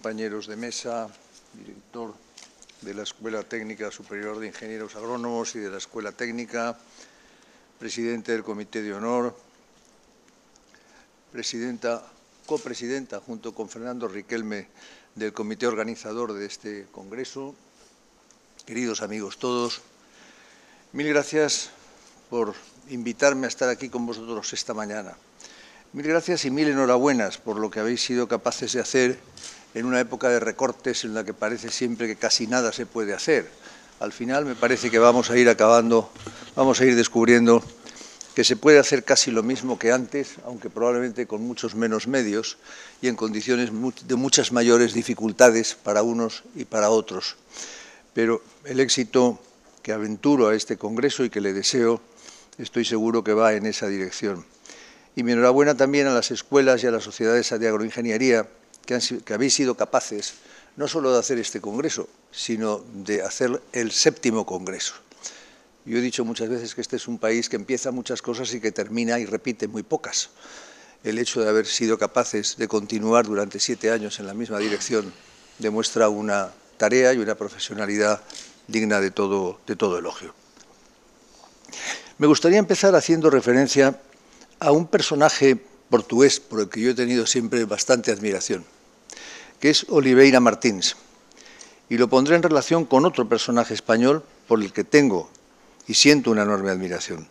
compañeros de mesa, director de la Escuela Técnica Superior de Ingenieros Agrónomos y de la Escuela Técnica, presidente del Comité de Honor, presidenta, copresidenta junto con Fernando Riquelme del comité organizador de este congreso. Queridos amigos todos, mil gracias por invitarme a estar aquí con vosotros esta mañana. Mil gracias y mil enhorabuenas por lo que habéis sido capaces de hacer en una época de recortes en la que parece siempre que casi nada se puede hacer. Al final me parece que vamos a ir acabando, vamos a ir descubriendo que se puede hacer casi lo mismo que antes, aunque probablemente con muchos menos medios y en condiciones de muchas mayores dificultades para unos y para otros. Pero el éxito que aventuro a este Congreso y que le deseo, estoy seguro que va en esa dirección. Y mi enhorabuena también a las escuelas y a las sociedades de agroingeniería que, que habéis sido capaces no solo de hacer este congreso, sino de hacer el séptimo congreso. Yo he dicho muchas veces que este es un país que empieza muchas cosas y que termina y repite muy pocas. El hecho de haber sido capaces de continuar durante siete años en la misma dirección demuestra una tarea y una profesionalidad digna de todo elogio. Me gustaría empezar haciendo referencia a un personaje portugués por el que yo he tenido siempre bastante admiración, que es Oliveira Martins. Y lo pondré en relación con otro personaje español por el que tengo y siento una enorme admiración.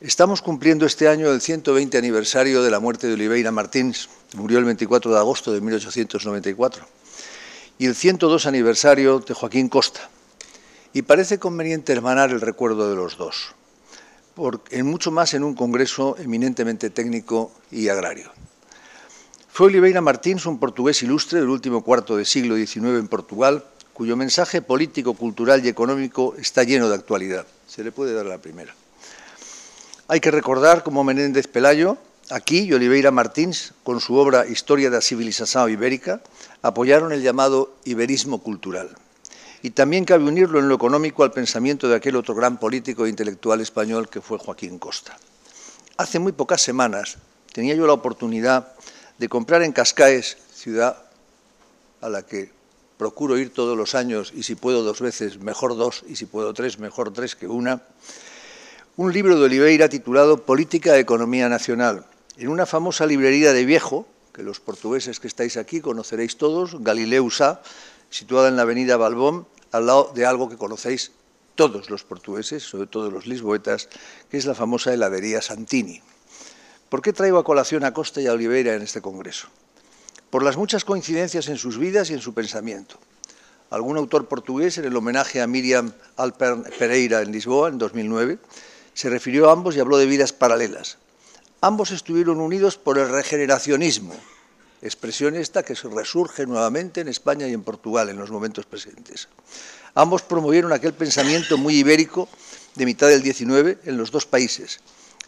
Estamos cumpliendo este año el 120 aniversario de la muerte de Oliveira Martins, murió el 24 de agosto de 1894, y el 102 aniversario de Joaquín Costa. Y parece conveniente hermanar el recuerdo de los dos en mucho más en un congreso eminentemente técnico y agrario. Fue Oliveira Martins, un portugués ilustre del último cuarto de siglo XIX en Portugal, cuyo mensaje político, cultural y económico está lleno de actualidad. Se le puede dar la primera. Hay que recordar cómo Menéndez Pelayo, aquí, y Oliveira Martins, con su obra Historia de la Civilización Ibérica, apoyaron el llamado iberismo cultural y también cabe unirlo en lo económico al pensamiento de aquel otro gran político e intelectual español que fue Joaquín Costa. Hace muy pocas semanas tenía yo la oportunidad de comprar en Cascaes, ciudad a la que procuro ir todos los años y si puedo dos veces, mejor dos, y si puedo tres, mejor tres que una, un libro de Oliveira titulado Política de Economía Nacional, en una famosa librería de viejo, que los portugueses que estáis aquí conoceréis todos, Galileusa, situada en la avenida Balbón, al lado de algo que conocéis todos los portugueses, sobre todo los lisboetas, que es la famosa heladería Santini. ¿Por qué traigo a colación a Costa y a Oliveira en este congreso? Por las muchas coincidencias en sus vidas y en su pensamiento. Algún autor portugués, en el homenaje a Miriam Alpern Pereira en Lisboa en 2009, se refirió a ambos y habló de vidas paralelas. Ambos estuvieron unidos por el regeneracionismo, expresión esta que resurge nuevamente en España y en Portugal en los momentos presentes. Ambos promovieron aquel pensamiento muy ibérico de mitad del XIX en los dos países.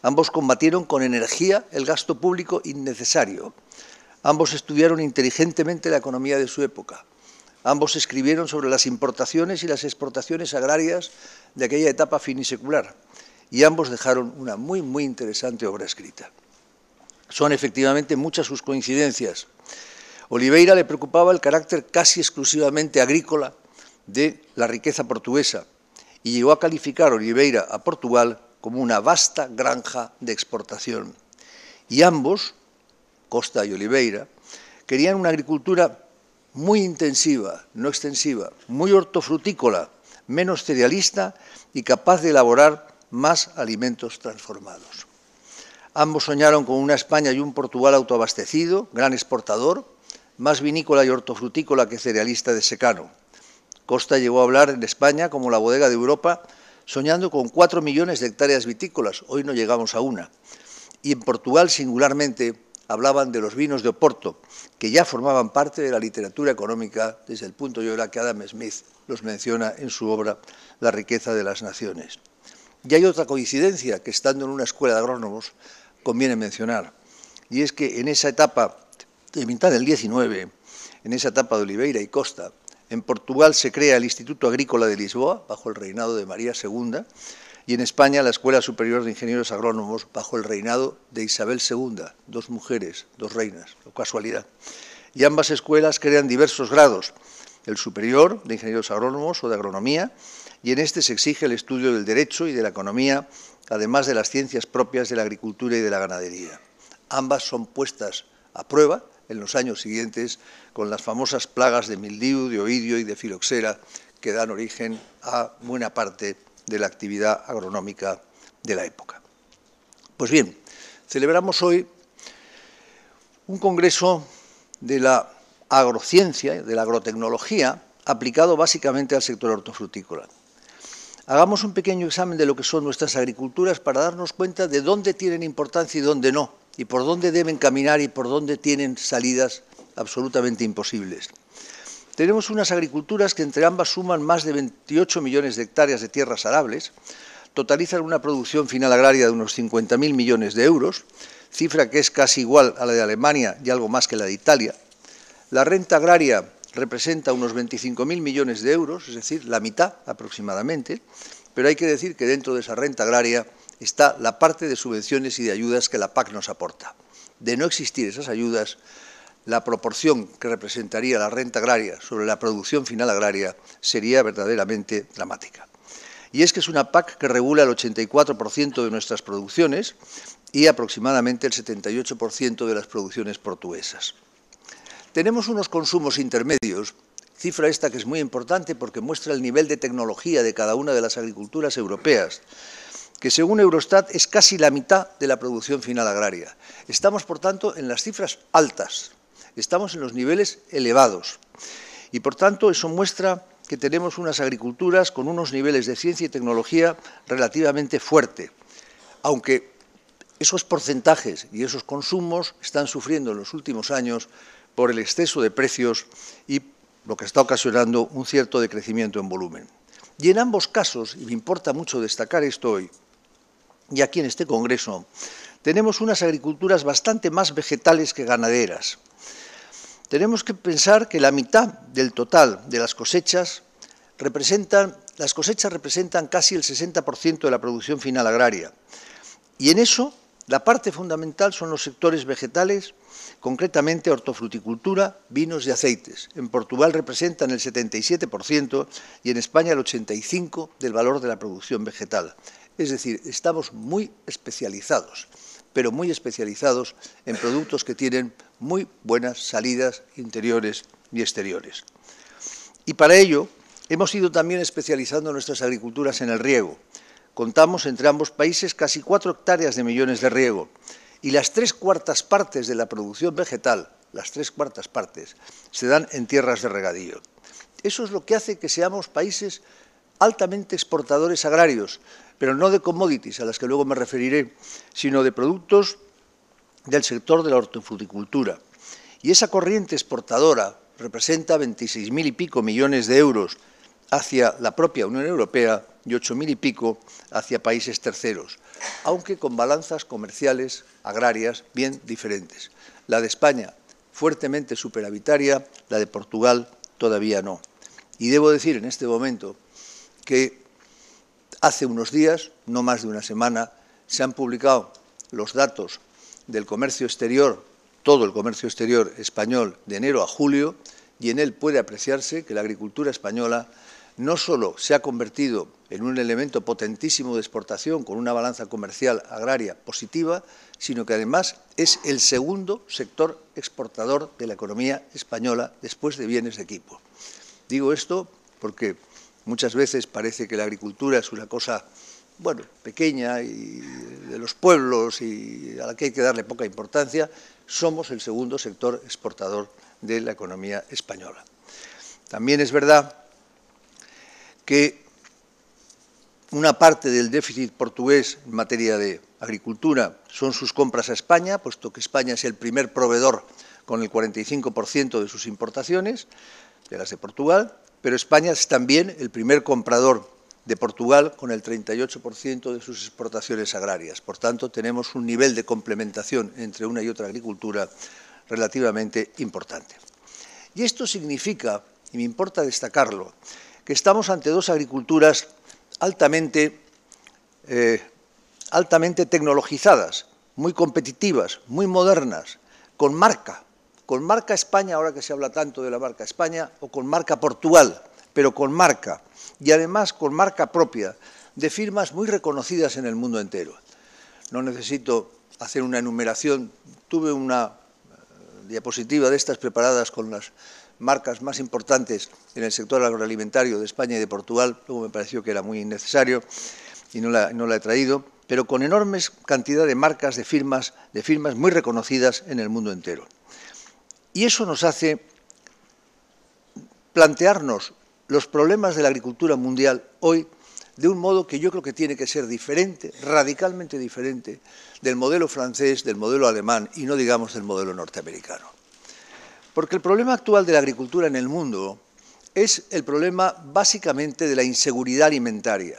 Ambos combatieron con energía el gasto público innecesario. Ambos estudiaron inteligentemente la economía de su época. Ambos escribieron sobre las importaciones y las exportaciones agrarias de aquella etapa finisecular. Y ambos dejaron una muy, muy interesante obra escrita. Son efectivamente muchas sus coincidencias. Oliveira le preocupaba el carácter casi exclusivamente agrícola de la riqueza portuguesa y llegó a calificar Oliveira a Portugal como una vasta granja de exportación. Y ambos, Costa y Oliveira, querían una agricultura muy intensiva, no extensiva, muy hortofrutícola, menos cerealista y capaz de elaborar más alimentos transformados. Ambos soñaron con una España y un Portugal autoabastecido, gran exportador, más vinícola y hortofrutícola que cerealista de secano. Costa llegó a hablar en España como la bodega de Europa, soñando con cuatro millones de hectáreas vitícolas, hoy no llegamos a una. Y en Portugal singularmente hablaban de los vinos de Oporto, que ya formaban parte de la literatura económica desde el punto de vista que Adam Smith los menciona en su obra La riqueza de las naciones. Y hay otra coincidencia, que estando en una escuela de agrónomos, conviene mencionar. Y es que en esa etapa de mitad del 19, en esa etapa de Oliveira y Costa, en Portugal se crea el Instituto Agrícola de Lisboa, bajo el reinado de María II, y en España la Escuela Superior de Ingenieros Agrónomos, bajo el reinado de Isabel II, dos mujeres, dos reinas, o casualidad. Y ambas escuelas crean diversos grados, el superior de Ingenieros Agrónomos o de Agronomía, y en este se exige el estudio del derecho y de la economía, además de las ciencias propias de la agricultura y de la ganadería. Ambas son puestas a prueba en los años siguientes con las famosas plagas de mildiu, de oidio y de filoxera que dan origen a buena parte de la actividad agronómica de la época. Pues bien, celebramos hoy un congreso de la agrociencia, de la agrotecnología, aplicado básicamente al sector hortofrutícola. Hagamos un pequeño examen de lo que son nuestras agriculturas para darnos cuenta de dónde tienen importancia y dónde no, y por dónde deben caminar y por dónde tienen salidas absolutamente imposibles. Tenemos unas agriculturas que entre ambas suman más de 28 millones de hectáreas de tierras arables, totalizan una producción final agraria de unos 50.000 millones de euros, cifra que es casi igual a la de Alemania y algo más que la de Italia. La renta agraria representa unos 25.000 millones de euros, es decir, la mitad aproximadamente, pero hay que decir que dentro de esa renta agraria está la parte de subvenciones y de ayudas que la PAC nos aporta. De no existir esas ayudas, la proporción que representaría la renta agraria sobre la producción final agraria sería verdaderamente dramática. Y es que es una PAC que regula el 84% de nuestras producciones y aproximadamente el 78% de las producciones portuguesas. Tenemos unos consumos intermedios, cifra esta que es muy importante porque muestra el nivel de tecnología de cada una de las agriculturas europeas, que según Eurostat es casi la mitad de la producción final agraria. Estamos, por tanto, en las cifras altas, estamos en los niveles elevados. Y, por tanto, eso muestra que tenemos unas agriculturas con unos niveles de ciencia y tecnología relativamente fuerte, aunque esos porcentajes y esos consumos están sufriendo en los últimos años por el exceso de precios y lo que está ocasionando un cierto decrecimiento en volumen. Y en ambos casos, y me importa mucho destacar esto hoy, y aquí en este Congreso, tenemos unas agriculturas bastante más vegetales que ganaderas. Tenemos que pensar que la mitad del total de las cosechas representan, las cosechas representan casi el 60% de la producción final agraria. Y en eso la parte fundamental son los sectores vegetales, concretamente hortofruticultura, vinos y aceites. En Portugal representan el 77% y en España el 85% del valor de la producción vegetal. Es decir, estamos muy especializados, pero muy especializados en productos que tienen muy buenas salidas interiores y exteriores. Y para ello hemos ido también especializando nuestras agriculturas en el riego contamos entre ambos países casi cuatro hectáreas de millones de riego y las tres cuartas partes de la producción vegetal, las tres cuartas partes, se dan en tierras de regadío. Eso es lo que hace que seamos países altamente exportadores agrarios, pero no de commodities, a las que luego me referiré, sino de productos del sector de la hortofruticultura. Y esa corriente exportadora representa 26.000 y pico millones de euros hacia la propia Unión Europea y ocho mil y pico hacia países terceros, aunque con balanzas comerciales, agrarias, bien diferentes. La de España, fuertemente superavitaria, la de Portugal todavía no. Y debo decir en este momento que hace unos días, no más de una semana, se han publicado los datos del comercio exterior, todo el comercio exterior español de enero a julio, y en él puede apreciarse que la agricultura española no solo se ha convertido en un elemento potentísimo de exportación con una balanza comercial agraria positiva, sino que además es el segundo sector exportador de la economía española después de bienes de equipo. Digo esto porque muchas veces parece que la agricultura es una cosa bueno, pequeña y de los pueblos y a la que hay que darle poca importancia, somos el segundo sector exportador de la economía española. También es verdad que una parte del déficit portugués en materia de agricultura son sus compras a España, puesto que España es el primer proveedor con el 45% de sus importaciones, de las de Portugal, pero España es también el primer comprador de Portugal con el 38% de sus exportaciones agrarias. Por tanto, tenemos un nivel de complementación entre una y otra agricultura relativamente importante. Y esto significa, y me importa destacarlo, que estamos ante dos agriculturas altamente, eh, altamente tecnologizadas, muy competitivas, muy modernas, con marca, con marca España, ahora que se habla tanto de la marca España, o con marca Portugal, pero con marca, y además con marca propia, de firmas muy reconocidas en el mundo entero. No necesito hacer una enumeración, tuve una eh, diapositiva de estas preparadas con las marcas más importantes en el sector agroalimentario de España y de Portugal, luego me pareció que era muy innecesario y no la, no la he traído, pero con enormes cantidad de marcas, de firmas, de firmas muy reconocidas en el mundo entero. Y eso nos hace plantearnos los problemas de la agricultura mundial hoy de un modo que yo creo que tiene que ser diferente, radicalmente diferente, del modelo francés, del modelo alemán y no digamos del modelo norteamericano. Porque el problema actual de la agricultura en el mundo es el problema básicamente de la inseguridad alimentaria.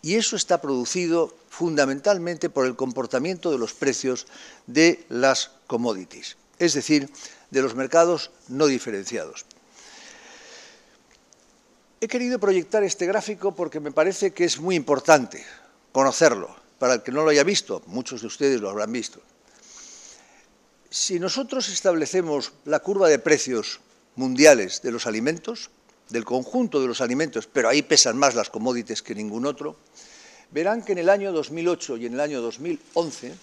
Y eso está producido fundamentalmente por el comportamiento de los precios de las commodities, es decir, de los mercados no diferenciados. He querido proyectar este gráfico porque me parece que es muy importante conocerlo, para el que no lo haya visto, muchos de ustedes lo habrán visto. Si nosotros establecemos la curva de precios mundiales de los alimentos, del conjunto de los alimentos, pero ahí pesan más las commodities que ningún otro, verán que en el año 2008 y en el año 2011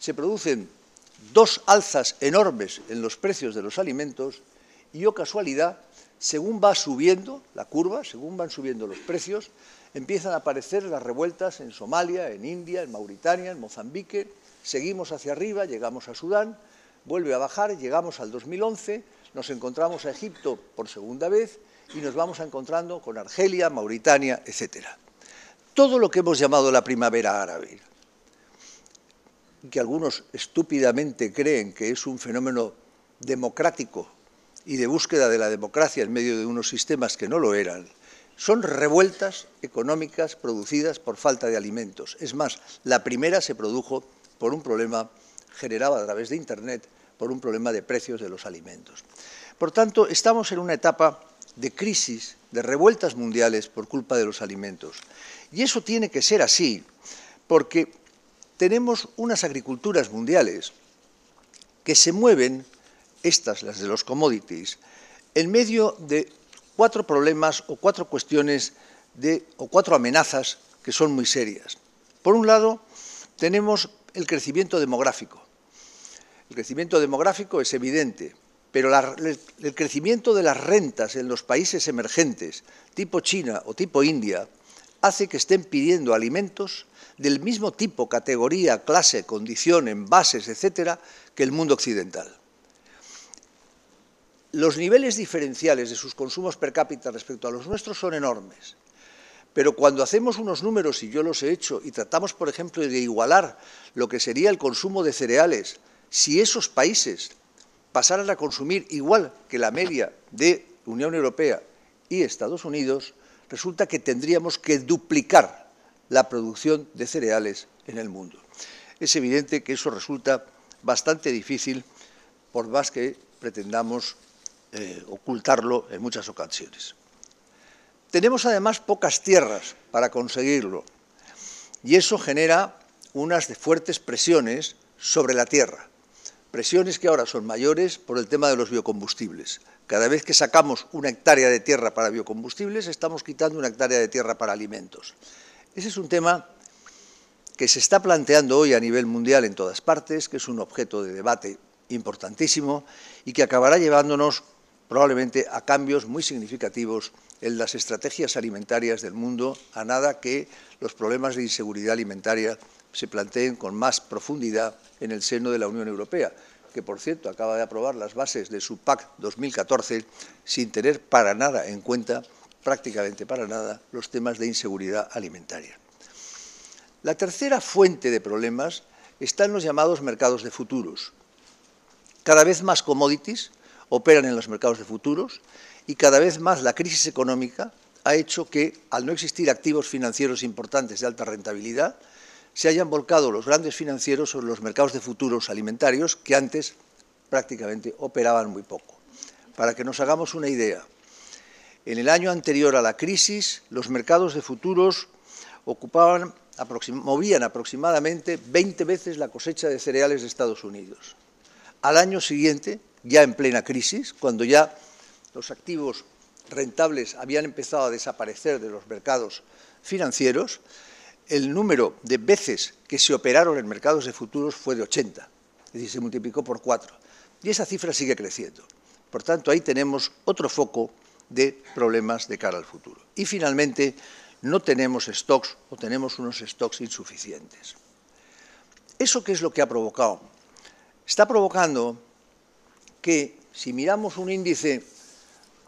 se producen dos alzas enormes en los precios de los alimentos y, o oh casualidad, según va subiendo la curva, según van subiendo los precios, empiezan a aparecer las revueltas en Somalia, en India, en Mauritania, en Mozambique, seguimos hacia arriba, llegamos a Sudán, vuelve a bajar, llegamos al 2011, nos encontramos a Egipto por segunda vez y nos vamos encontrando con Argelia, Mauritania, etc. Todo lo que hemos llamado la primavera árabe, que algunos estúpidamente creen que es un fenómeno democrático y de búsqueda de la democracia en medio de unos sistemas que no lo eran, son revueltas económicas producidas por falta de alimentos. Es más, la primera se produjo por un problema generaba a través de Internet por un problema de precios de los alimentos. Por tanto, estamos en una etapa de crisis, de revueltas mundiales por culpa de los alimentos. Y eso tiene que ser así, porque tenemos unas agriculturas mundiales que se mueven, estas las de los commodities, en medio de cuatro problemas o cuatro cuestiones o cuatro amenazas que son muy serias. Por un lado, tenemos el crecimiento demográfico. El crecimiento demográfico es evidente, pero el, el crecimiento de las rentas en los países emergentes, tipo China o tipo India, hace que estén pidiendo alimentos del mismo tipo, categoría, clase, condición, envases, etcétera, que el mundo occidental. Los niveles diferenciales de sus consumos per cápita respecto a los nuestros son enormes. Pero cuando hacemos unos números, y yo los he hecho, y tratamos, por ejemplo, de igualar lo que sería el consumo de cereales si esos países pasaran a consumir igual que la media de Unión Europea y Estados Unidos, resulta que tendríamos que duplicar la producción de cereales en el mundo. Es evidente que eso resulta bastante difícil, por más que pretendamos eh, ocultarlo en muchas ocasiones. Tenemos además pocas tierras para conseguirlo y eso genera unas fuertes presiones sobre la tierra presiones que ahora son mayores por el tema de los biocombustibles. Cada vez que sacamos una hectárea de tierra para biocombustibles, estamos quitando una hectárea de tierra para alimentos. Ese es un tema que se está planteando hoy a nivel mundial en todas partes, que es un objeto de debate importantísimo y que acabará llevándonos probablemente a cambios muy significativos en las estrategias alimentarias del mundo, a nada que los problemas de inseguridad alimentaria se planteen con más profundidad en el seno de la Unión Europea, que por cierto acaba de aprobar las bases de su PAC 2014 sin tener para nada en cuenta, prácticamente para nada, los temas de inseguridad alimentaria. La tercera fuente de problemas está en los llamados mercados de futuros. Cada vez más commodities operan en los mercados de futuros y cada vez más la crisis económica ha hecho que, al no existir activos financieros importantes de alta rentabilidad, se hayan volcado los grandes financieros sobre los mercados de futuros alimentarios que antes prácticamente operaban muy poco. Para que nos hagamos una idea, en el año anterior a la crisis, los mercados de futuros ocupaban, movían aproximadamente 20 veces la cosecha de cereales de Estados Unidos. Al año siguiente, ya en plena crisis, cuando ya los activos rentables habían empezado a desaparecer de los mercados financieros, el número de veces que se operaron en mercados de futuros fue de 80, es decir, se multiplicó por 4. Y esa cifra sigue creciendo. Por tanto, ahí tenemos otro foco de problemas de cara al futuro. Y finalmente, no tenemos stocks o tenemos unos stocks insuficientes. ¿Eso qué es lo que ha provocado? Está provocando que si miramos un índice,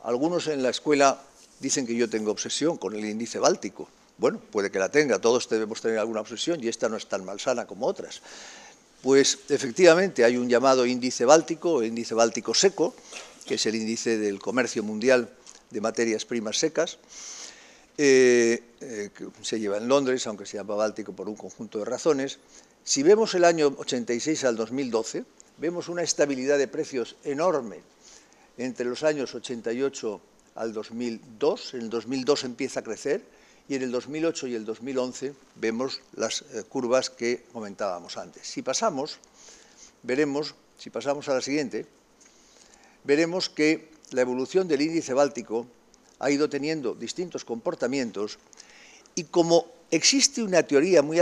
algunos en la escuela dicen que yo tengo obsesión con el índice báltico, bueno, puede que la tenga, todos debemos tener alguna obsesión y esta no es tan malsana como otras. Pues efectivamente hay un llamado índice báltico, índice báltico seco, que es el índice del comercio mundial de materias primas secas, eh, eh, que se lleva en Londres, aunque se llama báltico por un conjunto de razones. Si vemos el año 86 al 2012, vemos una estabilidad de precios enorme entre los años 88 al 2002. En el 2002 empieza a crecer, y en el 2008 y el 2011 vemos las eh, curvas que comentábamos antes. Si pasamos, veremos, si pasamos a la siguiente, veremos que la evolución del índice báltico ha ido teniendo distintos comportamientos y como existe una teoría muy,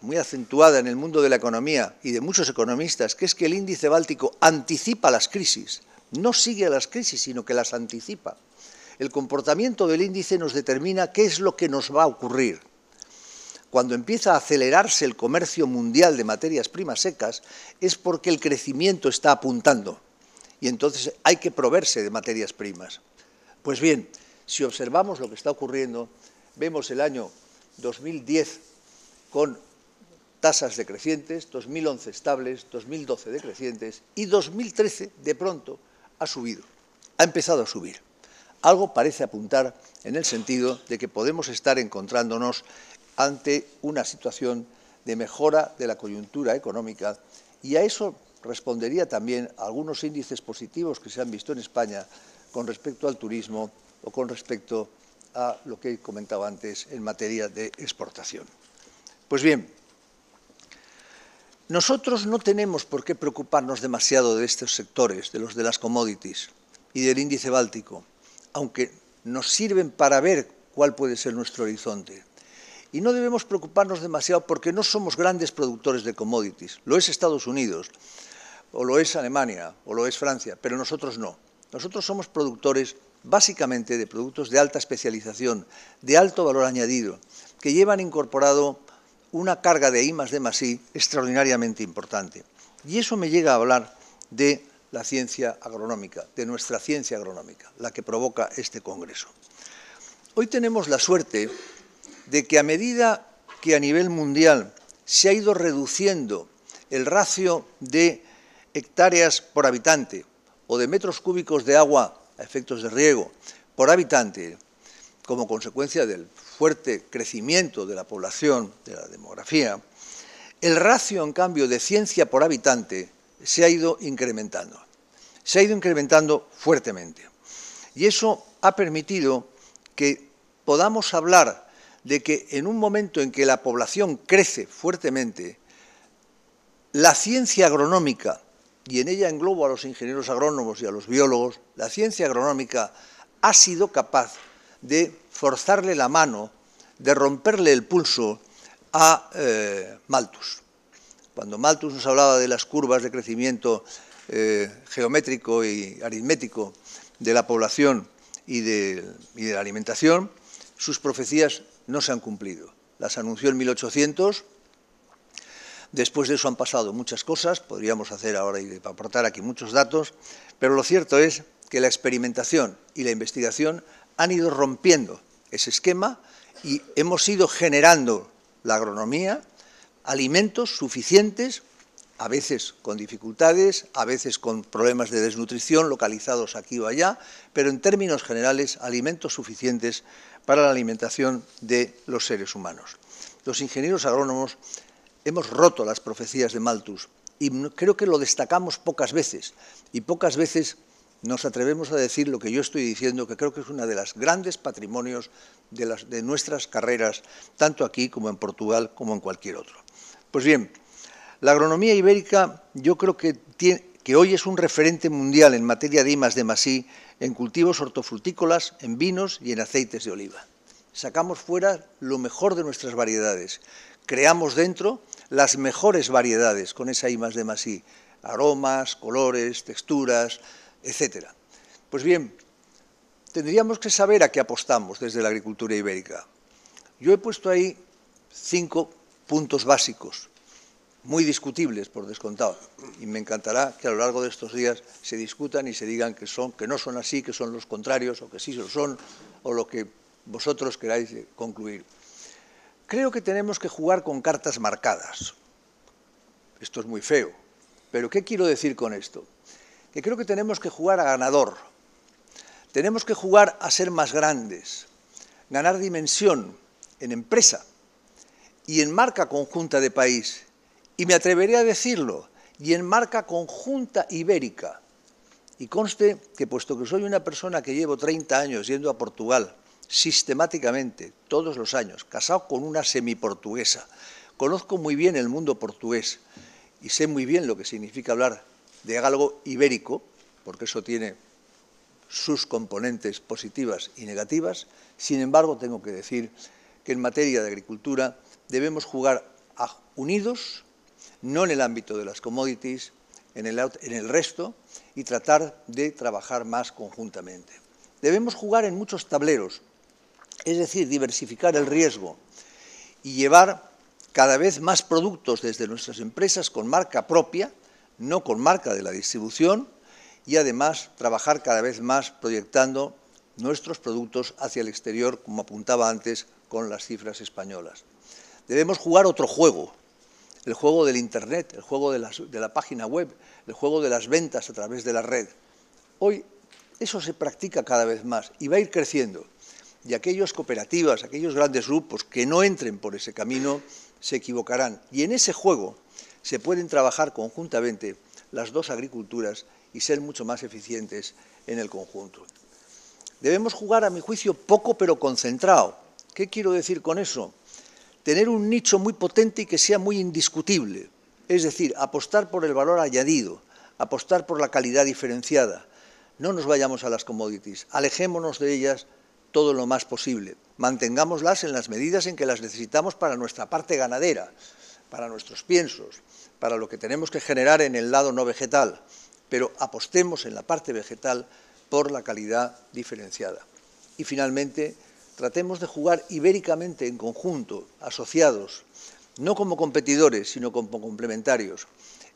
muy acentuada en el mundo de la economía y de muchos economistas, que es que el índice báltico anticipa las crisis, no sigue las crisis, sino que las anticipa. El comportamiento del índice nos determina qué es lo que nos va a ocurrir. Cuando empieza a acelerarse el comercio mundial de materias primas secas es porque el crecimiento está apuntando y entonces hay que proveerse de materias primas. Pues bien, si observamos lo que está ocurriendo, vemos el año 2010 con tasas decrecientes, 2011 estables, 2012 decrecientes y 2013 de pronto ha subido, ha empezado a subir algo parece apuntar en el sentido de que podemos estar encontrándonos ante una situación de mejora de la coyuntura económica y a eso respondería también algunos índices positivos que se han visto en España con respecto al turismo o con respecto a lo que he comentado antes en materia de exportación. Pues bien, nosotros no tenemos por qué preocuparnos demasiado de estos sectores, de los de las commodities y del índice báltico, aunque nos sirven para ver cuál puede ser nuestro horizonte. Y no debemos preocuparnos demasiado porque no somos grandes productores de commodities. Lo es Estados Unidos, o lo es Alemania, o lo es Francia, pero nosotros no. Nosotros somos productores básicamente de productos de alta especialización, de alto valor añadido, que llevan incorporado una carga de I más D I extraordinariamente importante. Y eso me llega a hablar de la ciencia agronómica, de nuestra ciencia agronómica, la que provoca este Congreso. Hoy tenemos la suerte de que a medida que a nivel mundial se ha ido reduciendo el ratio de hectáreas por habitante o de metros cúbicos de agua a efectos de riego por habitante, como consecuencia del fuerte crecimiento de la población, de la demografía, el ratio, en cambio, de ciencia por habitante se ha ido incrementando. Se ha ido incrementando fuertemente. Y eso ha permitido que podamos hablar de que en un momento en que la población crece fuertemente, la ciencia agronómica, y en ella englobo a los ingenieros agrónomos y a los biólogos, la ciencia agronómica ha sido capaz de forzarle la mano, de romperle el pulso a eh, Malthus. Cuando Malthus nos hablaba de las curvas de crecimiento eh, geométrico y aritmético de la población y de, y de la alimentación, sus profecías no se han cumplido. Las anunció en 1800, Después de eso han pasado muchas cosas, podríamos hacer ahora y aportar aquí muchos datos, pero lo cierto es que la experimentación y la investigación han ido rompiendo ese esquema y hemos ido generando la agronomía, alimentos suficientes, a veces con dificultades, a veces con problemas de desnutrición localizados aquí o allá, pero en términos generales alimentos suficientes para la alimentación de los seres humanos. Los ingenieros agrónomos hemos roto las profecías de Malthus y creo que lo destacamos pocas veces y pocas veces nos atrevemos a decir lo que yo estoy diciendo, que creo que es uno de los grandes patrimonios de, de nuestras carreras, tanto aquí como en Portugal como en cualquier otro. Pues bien, la agronomía ibérica yo creo que, que hoy es un referente mundial en materia de IMAS de Masí, en cultivos hortofrutícolas, en vinos y en aceites de oliva. Sacamos fuera lo mejor de nuestras variedades, creamos dentro las mejores variedades con esa IMAS de Masí, aromas, colores, texturas, etc. Pues bien, tendríamos que saber a qué apostamos desde la agricultura ibérica. Yo he puesto ahí cinco puntos básicos, muy discutibles por descontado, y me encantará que a lo largo de estos días se discutan y se digan que, son, que no son así, que son los contrarios, o que sí lo son, o lo que vosotros queráis eh, concluir. Creo que tenemos que jugar con cartas marcadas. Esto es muy feo, pero ¿qué quiero decir con esto? Que creo que tenemos que jugar a ganador. Tenemos que jugar a ser más grandes, ganar dimensión en empresa, y en marca conjunta de país, y me atreveré a decirlo, y en marca conjunta ibérica. Y conste que puesto que soy una persona que llevo 30 años yendo a Portugal sistemáticamente, todos los años, casado con una semiportuguesa, conozco muy bien el mundo portugués y sé muy bien lo que significa hablar de algo ibérico, porque eso tiene sus componentes positivas y negativas. Sin embargo, tengo que decir que en materia de agricultura debemos jugar unidos, no en el ámbito de las commodities, en el resto, y tratar de trabajar más conjuntamente. Debemos jugar en muchos tableros, es decir, diversificar el riesgo y llevar cada vez más productos desde nuestras empresas con marca propia, no con marca de la distribución, y además trabajar cada vez más proyectando nuestros productos hacia el exterior, como apuntaba antes con las cifras españolas. Debemos jugar otro juego, el juego del Internet, el juego de, la página web, el juego de las ventas a través de la red. Hoy eso se practica cada vez más y va a ir creciendo. Y aquellas cooperativas, aquellos grandes grupos que no entren por ese camino, se equivocarán. Y en ese juego se pueden trabajar conjuntamente las dos agriculturas y ser mucho más eficientes en el conjunto. Debemos jugar, a mi juicio, poco pero concentrado. ¿Qué quiero decir con eso? tener un nicho muy potente y que sea muy indiscutible. Es decir, apostar por el valor añadido, apostar por la calidad diferenciada. No nos vayamos a las commodities, alejémonos de ellas todo lo más posible. Mantengámoslas en las medidas en que las necesitamos para nuestra parte ganadera, para nuestros piensos, para lo que tenemos que generar en el lado no vegetal, pero apostemos en la parte vegetal por la calidad diferenciada. Y finalmente, tratemos de jugar ibéricamente en conjunto, asociados, no como competidores, sino como complementarios.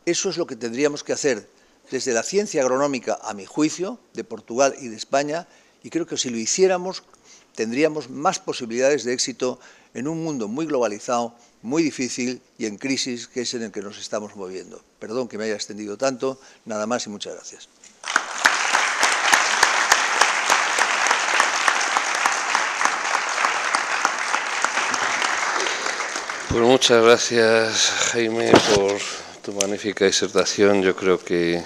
Eso es lo que tendríamos que hacer desde la ciencia agronómica, a mi juicio, de Portugal y de España, y creo que si lo hiciéramos tendríamos más posibilidades de éxito en un mundo muy globalizado, muy difícil y en crisis, que es en el que nos estamos moviendo. Perdón que me haya extendido tanto, nada más y muchas gracias. Pues muchas gracias Jaime por tu magnífica disertación. Yo creo que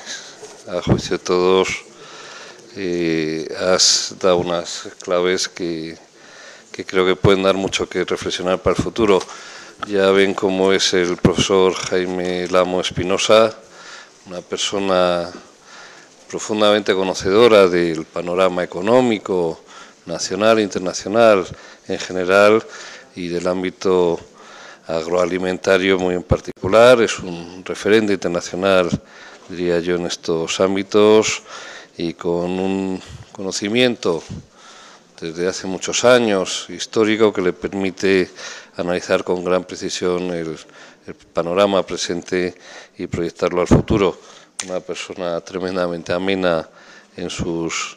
a juicio de todos eh, has dado unas claves que, que creo que pueden dar mucho que reflexionar para el futuro. Ya ven cómo es el profesor Jaime Lamo Espinosa, una persona profundamente conocedora del panorama económico nacional e internacional en general y del ámbito agroalimentario muy en particular, es un referente internacional, diría yo, en estos ámbitos y con un conocimiento desde hace muchos años histórico que le permite analizar con gran precisión el, panorama presente y proyectarlo al futuro. Una persona tremendamente amena en sus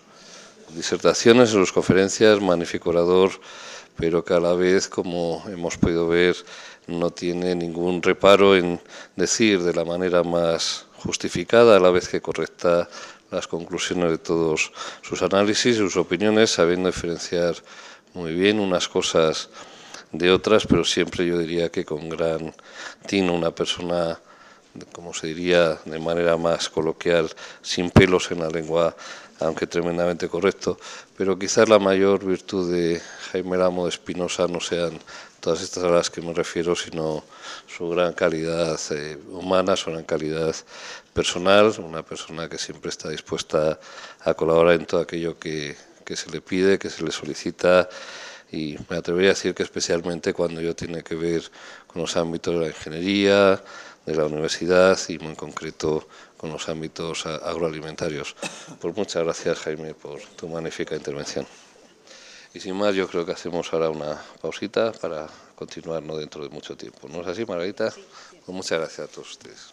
disertaciones, en sus conferencias, magnífico orador, pero que a la vez, como hemos podido ver, no tiene ningún reparo en decir de la manera más justificada, a la vez que correcta, las conclusiones de todos sus análisis, ...y sus opiniones, sabiendo diferenciar muy bien unas cosas de otras, pero siempre yo diría que con gran tino, una persona, como se diría de manera más coloquial, sin pelos en la lengua, aunque tremendamente correcto, pero quizás la mayor virtud de Jaime Lamo de Espinosa no sean todas estas a las que me refiero, sino su gran calidad eh, humana, su gran calidad personal, una persona que siempre está dispuesta a colaborar en todo aquello que, se le pide, que se le solicita y me atrevería a decir que especialmente cuando yo tiene que ver con los ámbitos de la ingeniería, de la universidad y muy en concreto con los ámbitos agroalimentarios. Pues muchas gracias Jaime por tu magnífica intervención. Y sin más, yo creo que hacemos ahora una pausita para continuar no dentro de mucho tiempo. ¿No es así, Margarita? Pues muchas gracias a todos ustedes.